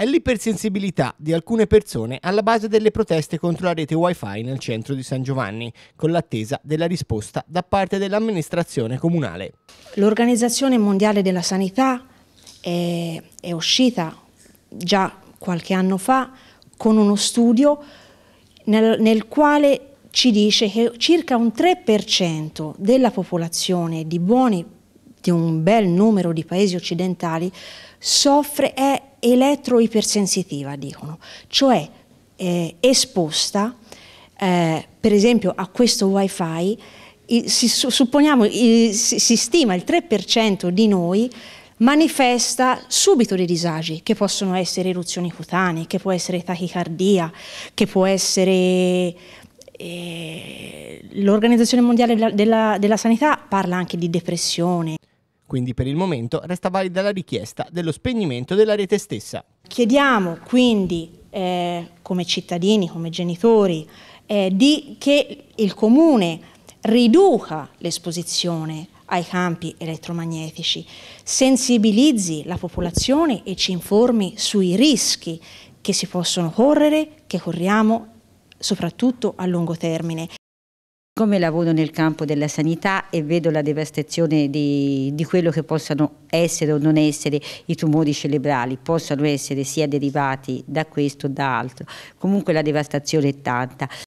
è l'ipersensibilità di alcune persone alla base delle proteste contro la rete wifi nel centro di San Giovanni, con l'attesa della risposta da parte dell'amministrazione comunale. L'Organizzazione Mondiale della Sanità è, è uscita già qualche anno fa con uno studio nel, nel quale ci dice che circa un 3% della popolazione di buoni di un bel numero di paesi occidentali soffre, è elettroipersensitiva, dicono, cioè eh, esposta eh, per esempio a questo wifi, si, supponiamo, si stima il 3% di noi manifesta subito dei disagi, che possono essere eruzioni cutanee, che può essere tachicardia, che può essere... Eh, L'Organizzazione Mondiale della, della, della Sanità parla anche di depressione. Quindi per il momento resta valida la richiesta dello spegnimento della rete stessa. Chiediamo quindi eh, come cittadini, come genitori, eh, di, che il comune riduca l'esposizione ai campi elettromagnetici, sensibilizzi la popolazione e ci informi sui rischi che si possono correre, che corriamo soprattutto a lungo termine siccome lavoro nel campo della sanità e vedo la devastazione di, di quello che possano essere o non essere i tumori cerebrali, possano essere sia derivati da questo o da altro, comunque la devastazione è tanta.